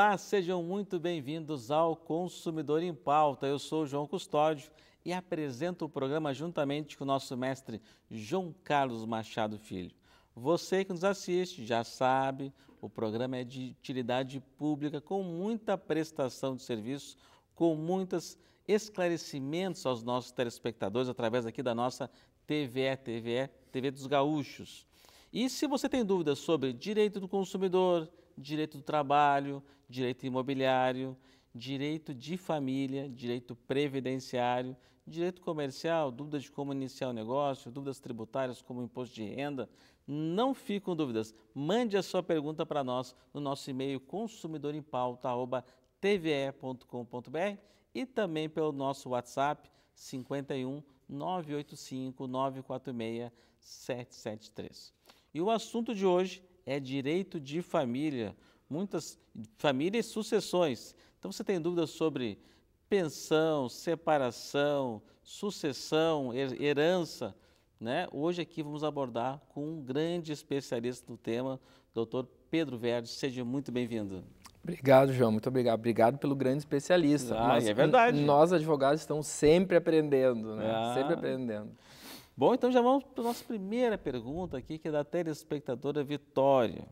Olá, sejam muito bem-vindos ao Consumidor em Pauta. Eu sou João Custódio e apresento o programa juntamente com o nosso mestre João Carlos Machado Filho. Você que nos assiste já sabe, o programa é de utilidade pública com muita prestação de serviços, com muitos esclarecimentos aos nossos telespectadores através aqui da nossa TVE, TVE, TV dos Gaúchos. E se você tem dúvidas sobre direito do consumidor, direito do trabalho, direito imobiliário, direito de família, direito previdenciário, direito comercial, dúvidas de como iniciar o negócio, dúvidas tributárias como imposto de renda. Não fique com dúvidas. Mande a sua pergunta para nós no nosso e-mail consumidorempauta@tve.com.br e também pelo nosso WhatsApp 51 985 946 773. E o assunto de hoje é direito de família muitas famílias sucessões. Então você tem dúvidas sobre pensão, separação, sucessão, herança, né? Hoje aqui vamos abordar com um grande especialista do tema, doutor Pedro Verde. Seja muito bem-vindo. Obrigado, João. Muito obrigado. Obrigado pelo grande especialista. Ah, nós, é verdade. Nós, advogados, estamos sempre aprendendo, né? Ah. Sempre aprendendo. Bom, então já vamos para a nossa primeira pergunta aqui, que é da telespectadora Vitória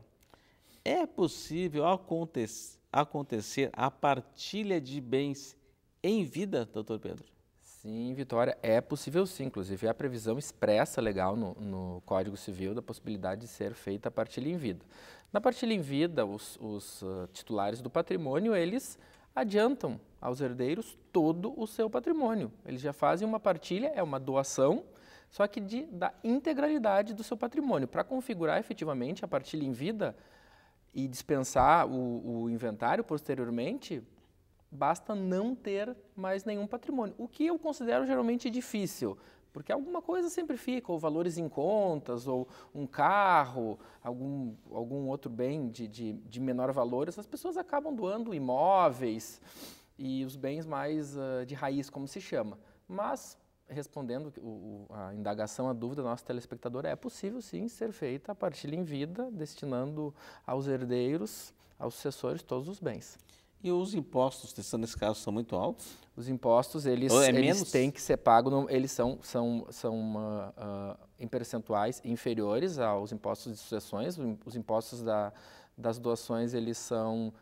é possível acontecer a partilha de bens em vida, doutor Pedro? Sim, Vitória, é possível sim. Inclusive, há é previsão expressa legal no, no, Código Civil da possibilidade de ser feita a partilha em vida. Na partilha em vida, os, os uh, titulares do patrimônio, eles adiantam aos herdeiros todo o seu patrimônio. Eles já fazem uma partilha, é uma doação, só que de, da integralidade do seu patrimônio. Para configurar efetivamente a partilha em vida, e dispensar o, o inventário posteriormente, basta não ter mais nenhum patrimônio, o que eu considero geralmente difícil, porque alguma coisa sempre fica, ou valores em contas, ou um carro, algum, algum outro bem de, de, de menor valor, essas pessoas acabam doando imóveis e os bens mais uh, de raiz, como se chama. Mas respondendo o, a indagação, a dúvida do nosso telespectador, é possível sim ser feita a partilha em vida, destinando aos herdeiros, aos sucessores, todos os bens. E os impostos, nesse caso, são muito altos? Os impostos, eles, é eles têm que ser pagos, eles são, são, são uh, uh, em percentuais inferiores aos impostos de sucessões. Os impostos da, das doações, eles são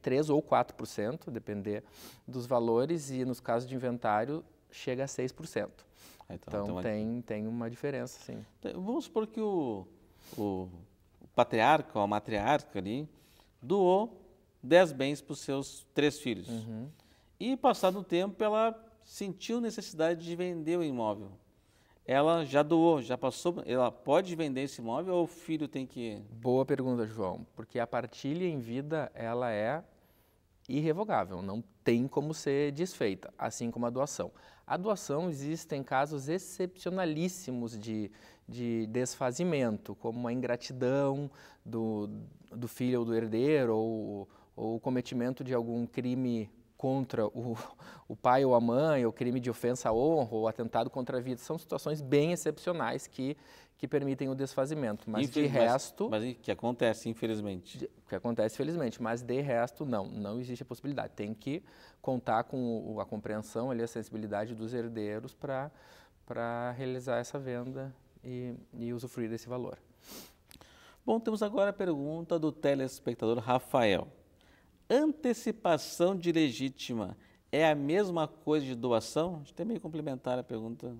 3 ou 4%, depender dos valores, e nos casos de inventário, chega a 6%. Ah, então, então, então é tem, tem uma diferença, sim. Vamos supor que o, o, o patriarca ou a matriarca ali doou 10 bens para os seus três filhos. Uhum. E passado o tempo, ela sentiu necessidade de vender o imóvel. Ela já doou, já passou, ela pode vender esse imóvel ou o filho tem que... Boa pergunta, João, porque a partilha em vida, ela é irrevogável, não tem como ser desfeita, assim como a doação. A doação existem casos excepcionalíssimos de, de desfazimento, como uma ingratidão do, do filho ou do herdeiro, ou, ou o cometimento de algum crime contra o, o pai ou a mãe, ou crime de ofensa à honra, ou atentado contra a vida, são situações bem excepcionais que, que permitem o desfazimento. Mas de resto. Mas, mas, que acontece, infelizmente. De, que acontece, felizmente. Mas de resto, não. Não existe a possibilidade. Tem que contar com o, a compreensão ali a sensibilidade dos herdeiros para realizar essa venda e, e usufruir desse valor. Bom, temos agora a pergunta do telespectador Rafael antecipação de legítima é a mesma coisa de doação? gente tem é meio complementar a pergunta.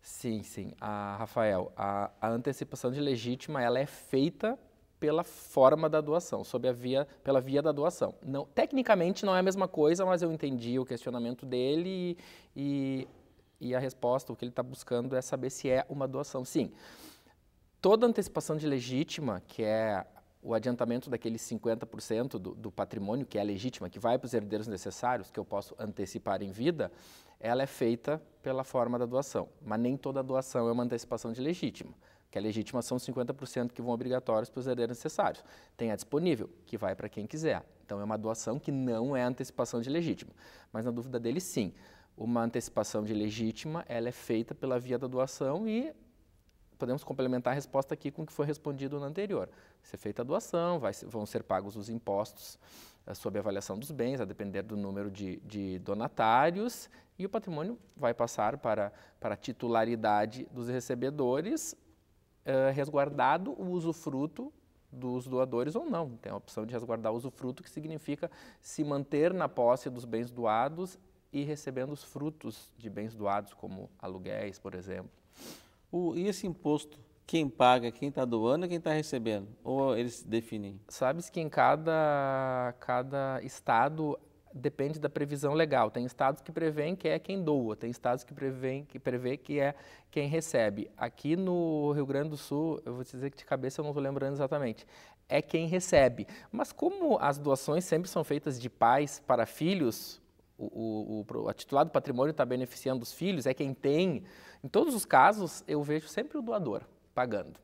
Sim, sim. A, ah, Rafael, a, a, antecipação de legítima ela é feita pela forma da doação, sob a via, pela via da doação. Não, tecnicamente não é a mesma coisa, mas eu entendi o questionamento dele e, e a resposta, o que ele está buscando é saber se é uma doação. Sim, toda antecipação de legítima, que é o adiantamento daqueles 50% do, do patrimônio, que é legítima, que vai para os herdeiros necessários, que eu posso antecipar em vida, ela é feita pela forma da doação. Mas nem toda doação é uma antecipação de legítima. Que é legítima são 50% que vão obrigatórios para os herdeiros necessários. Tem a disponível, que vai para quem quiser. Então é uma doação que não é antecipação de legítima. Mas na dúvida dele, sim. Uma antecipação de legítima, ela é feita pela via da doação e podemos complementar a resposta aqui com o que foi respondido no anterior. Vai ser feita a doação, vai, vão ser pagos os impostos eh, sob avaliação dos bens, a depender do número de, de, donatários, e o patrimônio vai passar para, para a titularidade dos recebedores, eh, resguardado o usufruto dos doadores ou não. Tem a opção de resguardar o usufruto, que significa se manter na posse dos bens doados e recebendo os frutos de bens doados, como aluguéis, por exemplo. O, e esse imposto? Quem paga, quem está doando e quem está recebendo? Ou eles definem? Sabes que em cada, cada estado depende da previsão legal. Tem estados que prevêem que é quem doa, tem estados que prevêem que prevê que é quem recebe. Aqui no Rio Grande do Sul, eu vou te dizer que de cabeça eu não estou lembrando exatamente, é quem recebe. Mas como as doações sempre são feitas de pais para filhos, o, o, o, a titular do patrimônio está beneficiando os filhos, é quem tem. Em todos os casos, eu vejo sempre o doador pagando,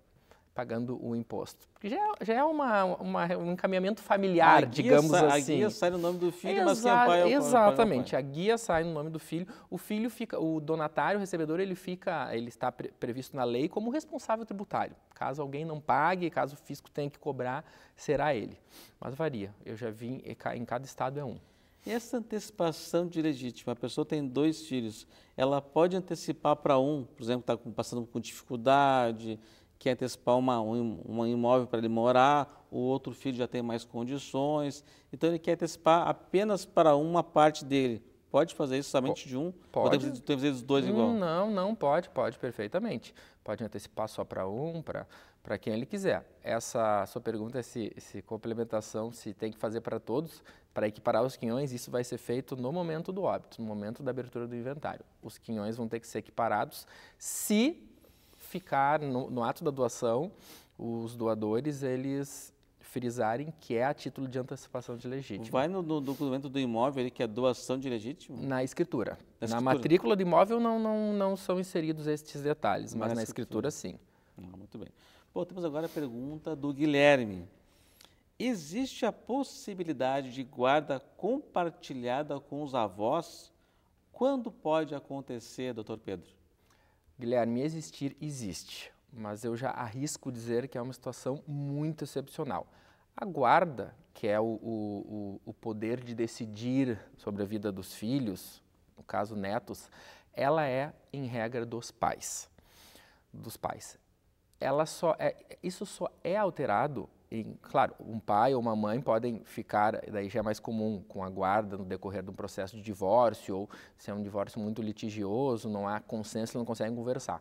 pagando o imposto. Porque já, é, já é uma, uma, um encaminhamento familiar, guia, digamos assim. A guia sai no nome do filho, Exa mas quem é é o Exatamente, pai, pai. a guia sai no nome do filho. O filho fica, o donatário, o recebedor, ele fica, ele está pre, previsto na lei como responsável tributário. Caso alguém não pague, caso o fisco tenha que cobrar, será ele. Mas varia. Eu já vi em cada estado é um. E essa antecipação de legítima, a pessoa tem dois filhos, ela pode antecipar para um, por exemplo, está passando com dificuldade, quer antecipar uma, um, um imóvel para ele morar, o outro filho já tem mais condições, então ele quer antecipar apenas para uma parte dele. Pode fazer isso somente de um? Pode. Ou fazer dos dois igual? Hum, não, não, pode, pode, perfeitamente. Pode antecipar só para um, para para quem ele quiser. Essa sua pergunta essa é se, se complementação se tem que fazer para todos, para equiparar os quinhões, isso vai ser feito no momento do óbito, no momento da abertura do inventário. Os quinhões vão ter que ser equiparados se ficar no, no ato da doação, os doadores, eles frisarem que é a título de antecipação de legítimo. Vai no, no documento do imóvel ele que é doação de legítimo? Na escritura. Na, escritura. na matrícula do imóvel não, não, não são inseridos estes detalhes, mas, na escritura, escritura sim. Ah, muito bem. Bom, temos agora a pergunta do Guilherme. Existe a possibilidade de guarda compartilhada com os avós? Quando pode acontecer, doutor Pedro? Guilherme, existir existe, mas eu já arrisco dizer que é uma situação muito excepcional. A guarda, que é o, o, o poder de decidir sobre a vida dos filhos, no caso netos, ela é em regra dos pais. Dos pais ela só é, isso só é alterado em, claro, um pai ou uma mãe podem ficar, daí já é mais comum, com a guarda no decorrer de um processo de divórcio, ou se é um divórcio muito litigioso, não há consenso, não conseguem conversar.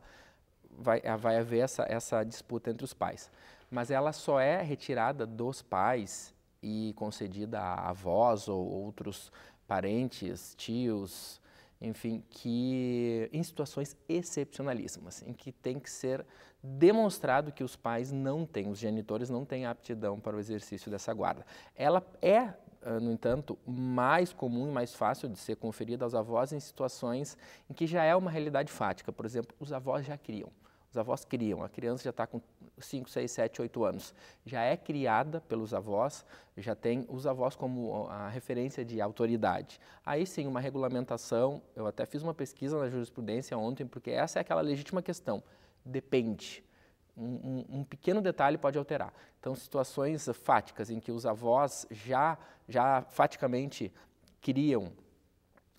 Vai, vai haver essa, essa disputa entre os pais. Mas ela só é retirada dos pais e concedida a avós ou outros parentes, tios, enfim, que em situações excepcionalíssimas, em que tem que ser demonstrado que os pais não têm, os genitores não têm aptidão para o exercício dessa guarda. Ela é ah, no entanto, mais comum e mais fácil de ser conferida aos avós em situações em que já é uma realidade fática. Por exemplo, os avós já criam. Os avós criam. A criança já está com 5, 6, 7, 8 anos. Já é criada pelos avós, já tem os avós como a referência de autoridade. Aí sim, uma regulamentação, eu até fiz uma pesquisa na jurisprudência ontem, porque essa é aquela legítima questão. Depende. Um, um, um, pequeno detalhe pode alterar. Então, situações fáticas em que os avós já, já faticamente criam,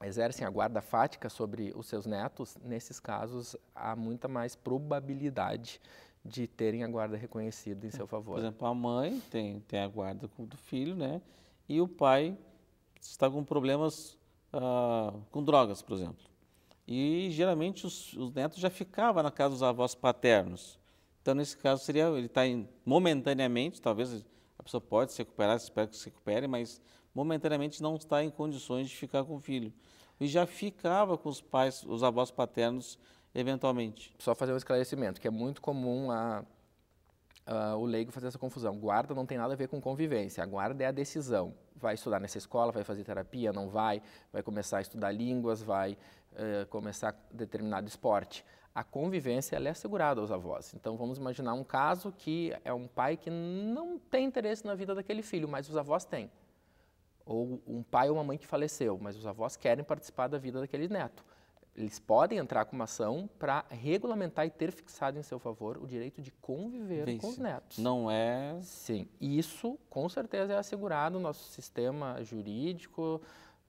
exercem a guarda fática sobre os seus netos, nesses casos há muita mais probabilidade de terem a guarda reconhecida em seu é. favor. Por exemplo, a mãe tem, tem a guarda do filho, né? E o pai está com problemas ah, com drogas, por exemplo. E geralmente os, os netos já ficavam na casa dos avós paternos. Então, nesse caso, seria ele está momentaneamente, talvez a pessoa pode se recuperar, espero que se recupere, mas momentaneamente não está em condições de ficar com o filho. E já ficava com os pais, os avós paternos eventualmente. Só fazer um esclarecimento, que é muito comum a, a, o leigo fazer essa confusão. Guarda não tem nada a ver com convivência, a guarda é a decisão. Vai estudar nessa escola, vai fazer terapia, não vai, vai começar a estudar línguas, vai eh, começar determinado esporte. A convivência ela é assegurada aos avós. Então vamos imaginar um caso que é um pai que não tem interesse na vida daquele filho, mas os avós têm. Ou um pai ou uma mãe que faleceu, mas os avós querem participar da vida daquele neto eles podem entrar com uma ação para regulamentar e ter fixado em seu favor o direito de conviver Vence. com os netos. Não é? Sim. Isso, com certeza, é assegurado no nosso sistema jurídico,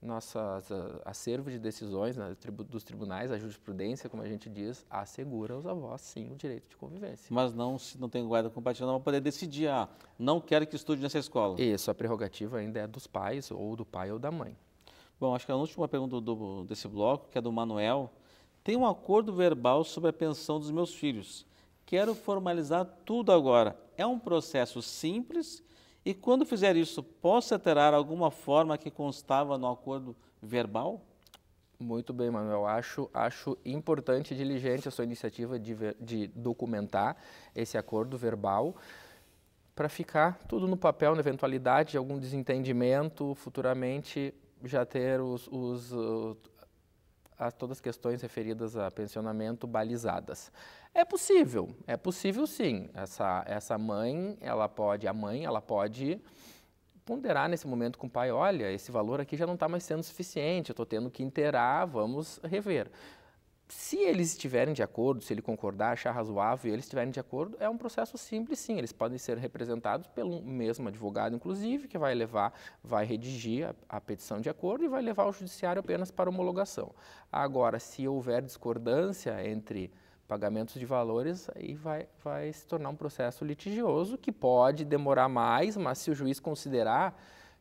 nosso ah, acervo de decisões né, dos tribunais, a jurisprudência, como a gente diz, assegura aos avós, sim, o direito de convivência. Mas não, se não tem guarda compartilhada, não vai poder decidir, ah, não quero que estude nessa escola. Isso, a prerrogativa ainda é dos pais, ou do pai ou da mãe. Bom, acho que a última pergunta do, desse bloco, que é do Manuel. Tem um acordo verbal sobre a pensão dos meus filhos. Quero formalizar tudo agora. É um processo simples e quando fizer isso, posso alterar alguma forma que constava no acordo verbal? Muito bem, Manuel. Acho, acho importante e diligente a sua iniciativa de, de documentar esse acordo verbal para ficar tudo no papel, na eventualidade de algum desentendimento, futuramente já ter os, os uh, as, todas as questões referidas a pensionamento balizadas. É possível, é possível sim. Essa, essa mãe, ela pode, a mãe, ela pode ponderar nesse momento com o pai, olha, esse valor aqui já não está mais sendo suficiente, eu estou tendo que inteirar, vamos rever se eles estiverem de acordo, se ele concordar, achar razoável e eles estiverem de acordo, é um processo simples, sim. Eles podem ser representados pelo mesmo advogado, inclusive, que vai levar, vai redigir a, a petição de acordo e vai levar ao judiciário apenas para homologação. Agora, se houver discordância entre pagamentos de valores, aí vai, vai se tornar um processo litigioso que pode demorar mais, mas se o juiz considerar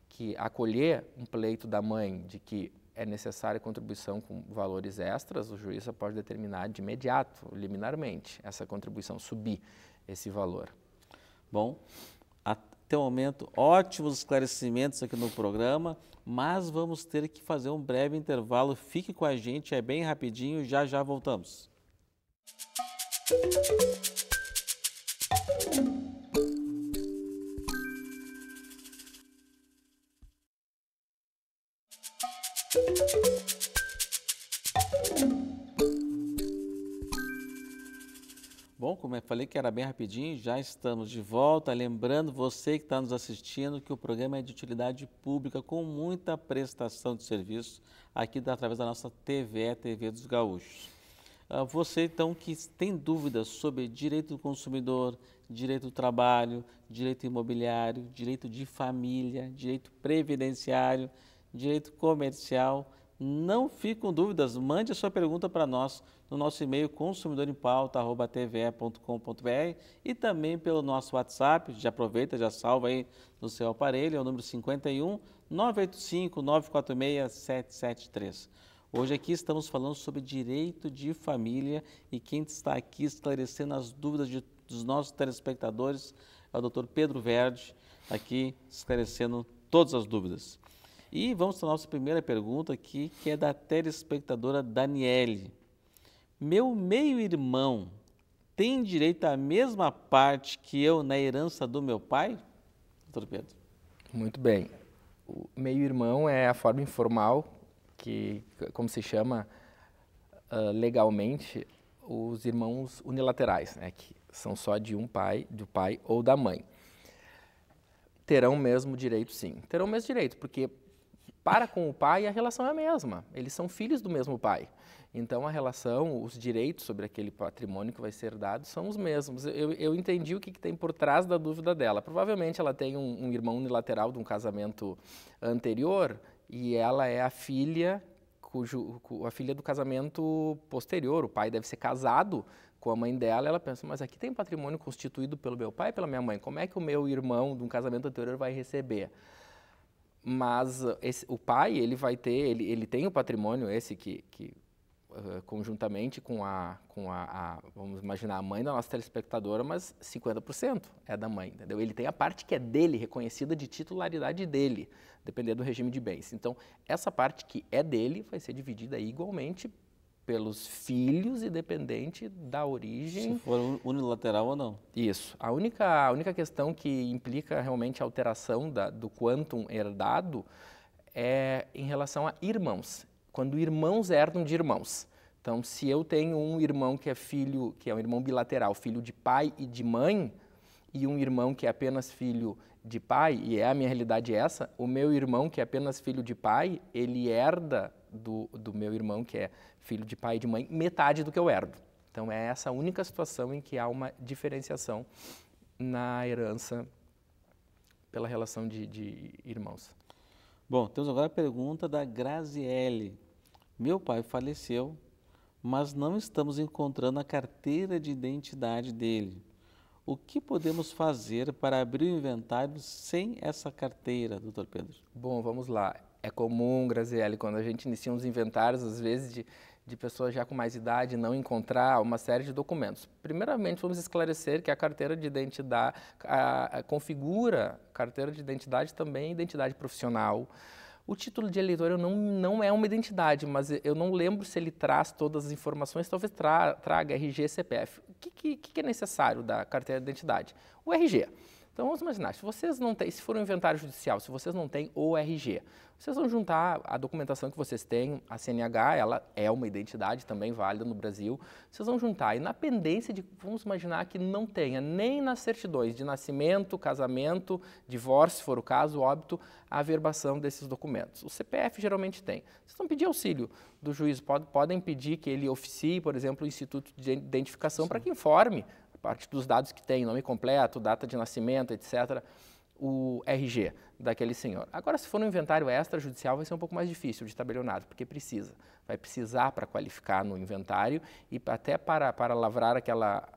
que acolher um pleito da mãe de que é necessária contribuição com valores extras, o juiz pode determinar de imediato, liminarmente, essa contribuição, subir esse valor. Bom, até o momento, ótimos esclarecimentos aqui no programa, mas vamos ter que fazer um breve intervalo. Fique com a gente, é bem rapidinho, já já voltamos. Música Bom, como eu falei que era bem rapidinho, já estamos de volta. Lembrando você que está nos assistindo que o programa é de utilidade pública com muita prestação de serviço aqui através da nossa TV, TV dos Gaúchos. Ah, você então que tem dúvidas sobre direito do consumidor, direito do trabalho, direito imobiliário, direito de família, direito previdenciário, direito comercial. Não fique com dúvidas, mande a sua pergunta para nós no nosso e-mail consumidorempauta.tve.com.br e também pelo nosso WhatsApp, já aproveita, já salva aí no seu aparelho, é o número 51 985 946 773. Hoje aqui estamos falando sobre direito de família e quem está aqui esclarecendo as dúvidas de, dos nossos telespectadores é o Dr. Pedro Verde, aqui esclarecendo todas as dúvidas. E vamos para a nossa primeira pergunta aqui, que é da telespectadora Daniele. Meu meio-irmão tem direito à mesma parte que eu na herança do meu pai? Doutor Pedro. Muito bem. O meio-irmão é a forma informal que, como se chama uh, legalmente, os irmãos unilaterais, né, que são só de um pai, do pai ou da mãe. Terão o mesmo direito, sim. Terão o mesmo direito, porque para com o pai, a relação é a mesma. Eles são filhos do mesmo pai. Então, a relação, os direitos sobre aquele patrimônio que vai ser dado são os mesmos. Eu, eu entendi o que, que, tem por trás da dúvida dela. Provavelmente ela tem um, um irmão unilateral de um casamento anterior e ela é a filha cujo a filha do casamento posterior, o pai deve ser casado com a mãe dela, ela pensa, mas aqui tem patrimônio constituído pelo meu pai e pela minha mãe, como é que o meu irmão de um casamento anterior vai receber? Mas ah, esse, o pai, ele vai ter, ele, ele tem o patrimônio esse que, que uh, conjuntamente com, a, com a, a, vamos imaginar, a mãe da nossa telespectadora, mas 50% é da mãe, entendeu? Ele tem a parte que é dele, reconhecida de titularidade dele, dependendo do regime de bens. Então, essa parte que é dele vai ser dividida igualmente pelos filhos e dependente da origem. Se for unilateral ou não. Isso. A única, a única questão que implica realmente alteração da, do quantum herdado é em relação a irmãos. Quando irmãos herdam de irmãos. Então, se eu tenho um irmão que é filho, que é um irmão bilateral, filho de pai e de mãe, e um irmão que é apenas filho de pai, e é a minha realidade é essa, o meu irmão que é apenas filho de pai, ele herda do, do meu irmão, que é filho de pai e de mãe, metade do que eu herdo. Então é essa única situação em que há uma diferenciação na herança pela relação de, de irmãos. Bom, temos agora a pergunta da Graziele. Meu pai faleceu, mas não estamos encontrando a carteira de identidade dele. O que podemos fazer para abrir o inventário sem essa carteira, doutor Pedro? Bom, vamos lá. É comum, Graziele, quando a gente inicia uns inventários, às vezes, de, de pessoas já com mais idade, não encontrar uma série de documentos. Primeiramente, vamos esclarecer que a carteira de identidade a, a, configura carteira de identidade também é identidade profissional. O título de eleitor não, não é uma identidade, mas eu não lembro se ele traz todas as informações, talvez traga RG CPF. O que, que, que é necessário da carteira de identidade? O RG então vamos imaginar, se vocês não têm, se for um inventário judicial, se vocês não têm o RG, vocês vão juntar a documentação que vocês têm, a CNH, ela é uma identidade também válida no Brasil, vocês vão juntar e na pendência de, vamos imaginar que não tenha nem nas certidões de nascimento, casamento, divórcio, se for o caso, óbito, a averbação desses documentos. O CPF geralmente tem. Vocês vão pedir auxílio do juiz, podem pedir que ele oficie, por exemplo, o Instituto de Identificação para que informe parte dos dados que tem, nome completo, data de nascimento, etc., o RG daquele senhor. Agora, se for um inventário extrajudicial, vai ser um pouco mais difícil de tabelionato, porque precisa. Vai precisar para qualificar no inventário e até para, para lavrar aquela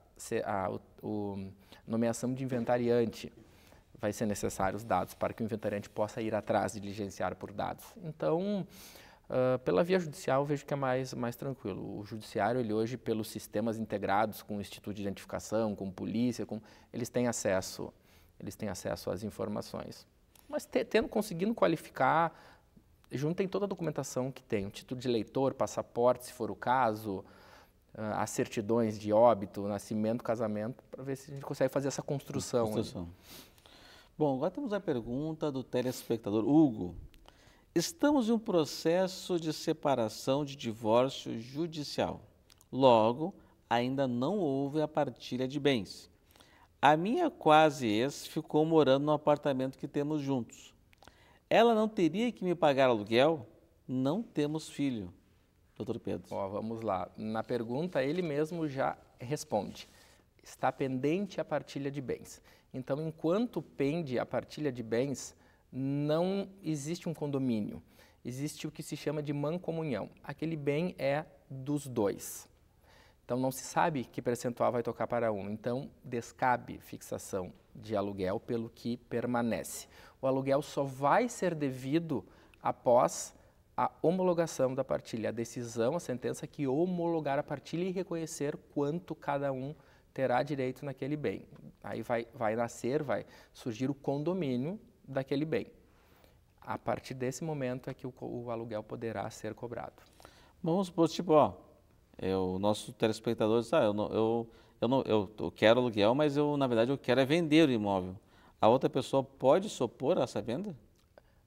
a, o, o nomeação de inventariante vai ser necessário os dados para que o inventariante possa ir atrás e diligenciar por dados. Então, ah, pela via judicial, vejo que é mais, mais tranquilo. O judiciário, ele hoje, pelos sistemas integrados com o Instituto de Identificação, com polícia, com, eles têm acesso, eles têm acesso às informações. Mas te, tendo, conseguindo qualificar, juntem toda a documentação que tem, título de leitor passaporte, se for o caso, ah, as certidões de óbito, nascimento, casamento, para ver se a gente consegue fazer essa construção. construção. Bom, agora temos a pergunta do telespectador Hugo. Estamos em um processo de separação de divórcio judicial. Logo, ainda não houve a partilha de bens. A minha quase ex ficou morando no apartamento que temos juntos. Ela não teria que me pagar aluguel? Não temos filho. Doutor Pedro. Ó, vamos lá. Na pergunta, ele mesmo já responde. Está pendente a partilha de bens. Então, enquanto pende a partilha de bens, não existe um condomínio, existe o que se chama de mancomunhão. Aquele bem é dos dois. Então não se sabe que percentual vai tocar para um. Então descabe fixação de aluguel pelo que permanece. O aluguel só vai ser devido após a homologação da partilha, a decisão, a sentença que homologar a partilha e reconhecer quanto cada um terá direito naquele bem. Aí vai, vai nascer, vai surgir o condomínio daquele bem. A partir desse momento é que o, o aluguel poderá ser cobrado. Vamos supor, tipo, ó, é, o nosso telespectador diz, ah, eu, não, eu, eu, não, eu, eu quero aluguel, mas eu, na verdade, eu quero é vender o imóvel. A outra pessoa pode supor essa venda?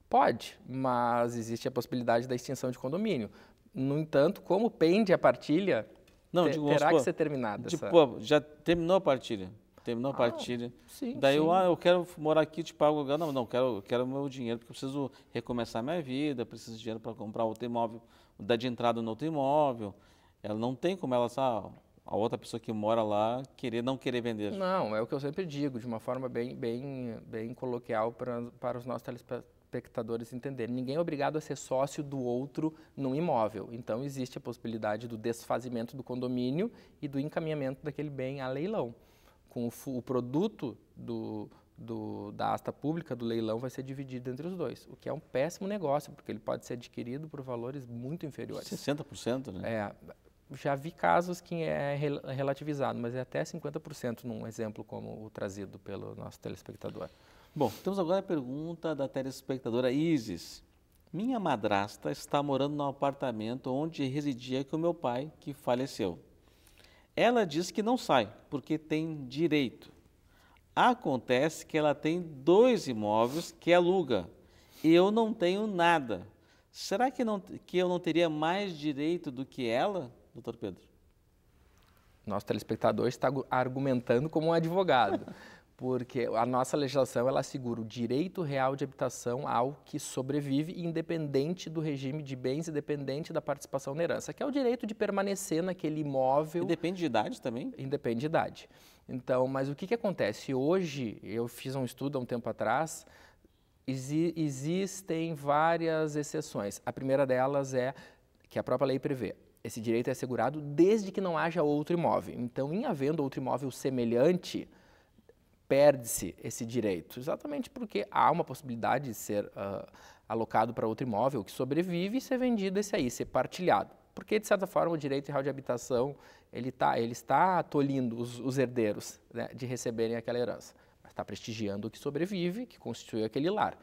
Pode, mas existe a possibilidade da extinção de condomínio. No entanto, como pende a partilha, não, te, digo, terá supor, que ser terminada. Tipo, essa... já terminou a partilha. Terminou a ah, partilha. sim, Daí sim. eu, ah, eu quero morar aqui, te pago o Não, não, quero, quero meu dinheiro, porque eu preciso recomeçar minha vida, preciso de dinheiro para comprar outro imóvel, dar de entrada no outro imóvel. Ela não tem como ela, sabe, a outra pessoa que mora lá querer não querer vender. Não, é o que eu sempre digo, de uma forma bem, bem, bem coloquial para, para os nossos telespectadores entenderem. Ninguém é obrigado a ser sócio do outro num imóvel. Então, existe a possibilidade do desfazimento do condomínio e do encaminhamento daquele bem a leilão com o, o produto do, do, da asta pública, do leilão, vai ser dividido entre os dois, o que é um péssimo negócio, porque ele pode ser adquirido por valores muito inferiores. 60%, né? É, já vi casos que é relativizado, mas é até 50% num exemplo como o trazido pelo nosso telespectador. Bom, temos agora a pergunta da telespectadora Isis. Minha madrasta está morando no apartamento onde residia com meu pai, que faleceu. Ela diz que não sai, porque tem direito. Acontece que ela tem dois imóveis que aluga. Eu não tenho nada. Será que, não, que eu não teria mais direito do que ela, doutor Pedro? Nosso telespectador está argumentando como um advogado. porque a nossa legislação ela assegura o direito real de habitação ao que sobrevive, independente do regime de bens e dependente da participação na herança, que é o direito de permanecer naquele imóvel. E depende de idade também? Independe de idade. Então, mas o que, que acontece? Hoje, eu fiz um estudo há um tempo atrás, exi existem várias exceções. A primeira delas é que a própria lei prevê. Esse direito é assegurado desde que não haja outro imóvel. Então, em havendo outro imóvel semelhante, perde-se esse direito, exatamente porque há uma possibilidade de ser uh, alocado para outro imóvel que sobrevive e ser vendido esse aí, ser partilhado. Porque, de certa forma, o direito real de habitação ele, tá, ele está tolhindo os, os herdeiros né, de receberem aquela herança, mas está prestigiando o que sobrevive, que constitui aquele lar.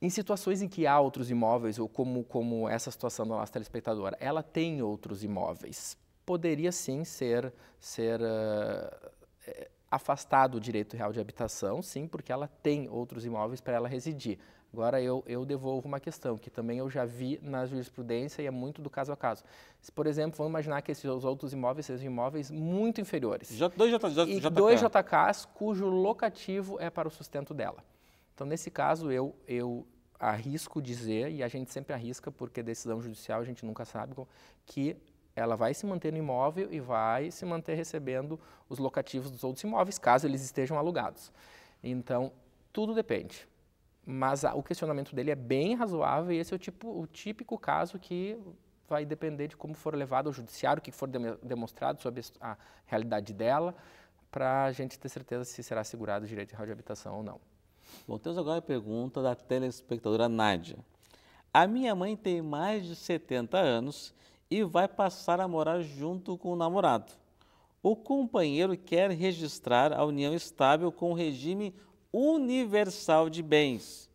Em situações em que há outros imóveis, ou como, como essa situação da nossa telespectadora, ela tem outros imóveis, poderia sim ser, ser uh, afastado o direito real de habitação, sim, porque ela tem outros imóveis para ela residir. Agora eu, eu devolvo uma questão que também eu já vi na jurisprudência e é muito do caso a caso. Se, por exemplo, vamos imaginar que esses outros imóveis sejam imóveis muito inferiores. J, dois, J, J, e JK. dois JKs cujo locativo é para o sustento dela. Então, nesse caso, eu, eu arrisco dizer, e a gente sempre arrisca porque decisão judicial a gente nunca sabe, que ela vai se manter no imóvel e vai se manter recebendo os locativos dos outros imóveis, caso eles estejam alugados. Então, tudo depende. Mas a, o questionamento dele é bem razoável e esse é o, tipo, o típico caso que vai depender de como for levado ao judiciário, o que for de, demonstrado sobre a realidade dela, para a gente ter certeza se será assegurado o direito de rádio habitação ou não. Bom, temos agora a pergunta da telespectadora Nádia. A minha mãe tem mais de 70 anos e vai passar a morar junto com o namorado. O companheiro quer registrar a união estável com o regime universal de bens.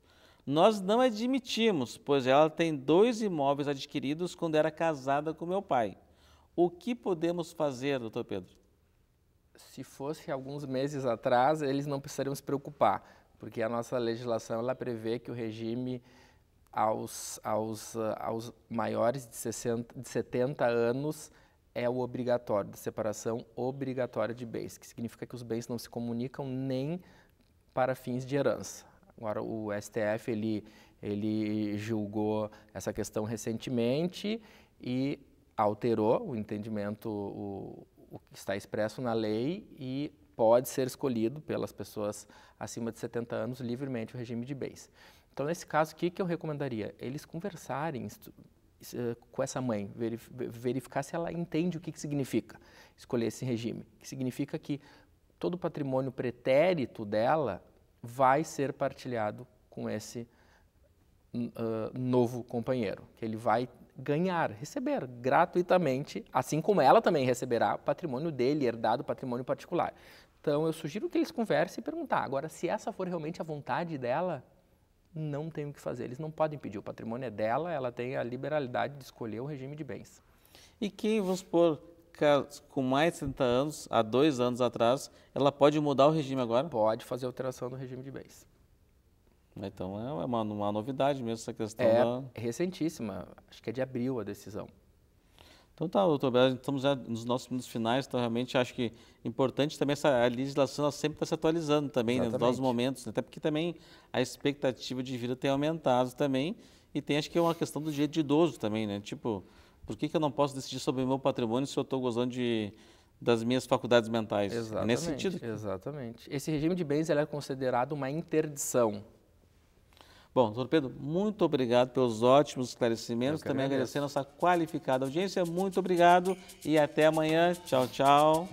Nós não admitimos, pois ela tem dois imóveis adquiridos quando era casada com meu pai. O que podemos fazer, doutor Pedro? Se fosse alguns meses atrás, eles não precisariam se preocupar, porque a nossa legislação ela prevê que o regime aos, aos, ah, aos maiores de, 60, de 70 anos é o obrigatório, de separação obrigatória de bens, que significa que os bens não se comunicam nem para fins de herança. Agora, o STF ele, ele julgou essa questão recentemente e alterou o entendimento, o, o que está expresso na lei e pode ser escolhido pelas pessoas acima de 70 anos livremente o regime de bens. Então, nesse caso, o que, que eu recomendaria? Eles conversarem eh, com essa mãe, verificar se ela entende o que, que significa escolher esse regime, que significa que todo o patrimônio pretérito dela vai ser partilhado com esse uh, novo companheiro, que ele vai ganhar, receber gratuitamente, assim como ela também receberá o patrimônio dele, herdado patrimônio particular. Então eu sugiro que eles conversem e perguntar. Agora, se essa for realmente a vontade dela, não tem o que fazer. Eles não podem pedir, o patrimônio é dela, ela tem a liberalidade de escolher o regime de bens. E quem, vamos supor, com mais de 30 anos, há dois anos atrás, ela pode mudar o regime agora? Pode fazer alteração no regime de bens. Então é uma, uma novidade mesmo essa questão. É da... recentíssima, acho que é de abril a decisão. Então tá, doutor, estamos já nos nossos minutos finais, então realmente acho que é importante também essa a legislação ela sempre está se atualizando também, né, nos nossos momentos, até porque também a expectativa de vida tem aumentado também, e tem acho que é uma questão do direito de idoso também, né, tipo, por que, que eu não posso decidir sobre o meu patrimônio se eu estou gozando de, das minhas faculdades mentais? É exatamente, nesse sentido. Exatamente. Esse regime de bens é considerado uma interdição, Bom, doutor Pedro, muito obrigado pelos ótimos esclarecimentos, também agradeço. agradecendo a nossa qualificada audiência. Muito obrigado e até amanhã. Tchau, tchau.